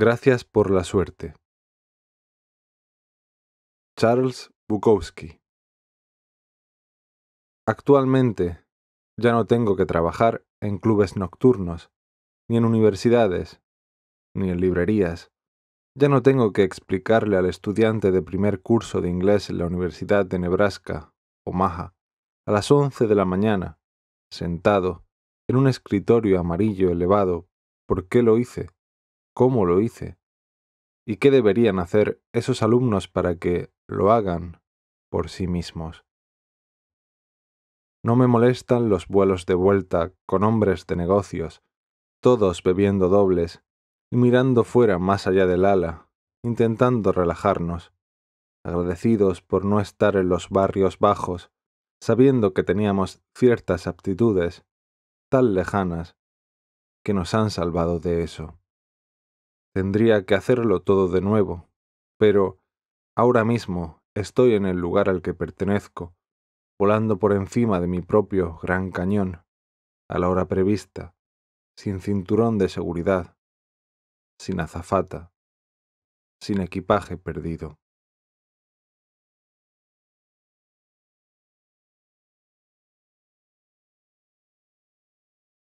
Gracias por la suerte. Charles Bukowski Actualmente ya no tengo que trabajar en clubes nocturnos, ni en universidades, ni en librerías. Ya no tengo que explicarle al estudiante de primer curso de inglés en la Universidad de Nebraska, Omaha, a las 11 de la mañana, sentado en un escritorio amarillo elevado, por qué lo hice cómo lo hice y qué deberían hacer esos alumnos para que lo hagan por sí mismos. No me molestan los vuelos de vuelta con hombres de negocios, todos bebiendo dobles y mirando fuera más allá del ala, intentando relajarnos, agradecidos por no estar en los barrios bajos, sabiendo que teníamos ciertas aptitudes tan lejanas que nos han salvado de eso. Tendría que hacerlo todo de nuevo, pero ahora mismo estoy en el lugar al que pertenezco, volando por encima de mi propio gran cañón, a la hora prevista, sin cinturón de seguridad, sin azafata, sin equipaje perdido.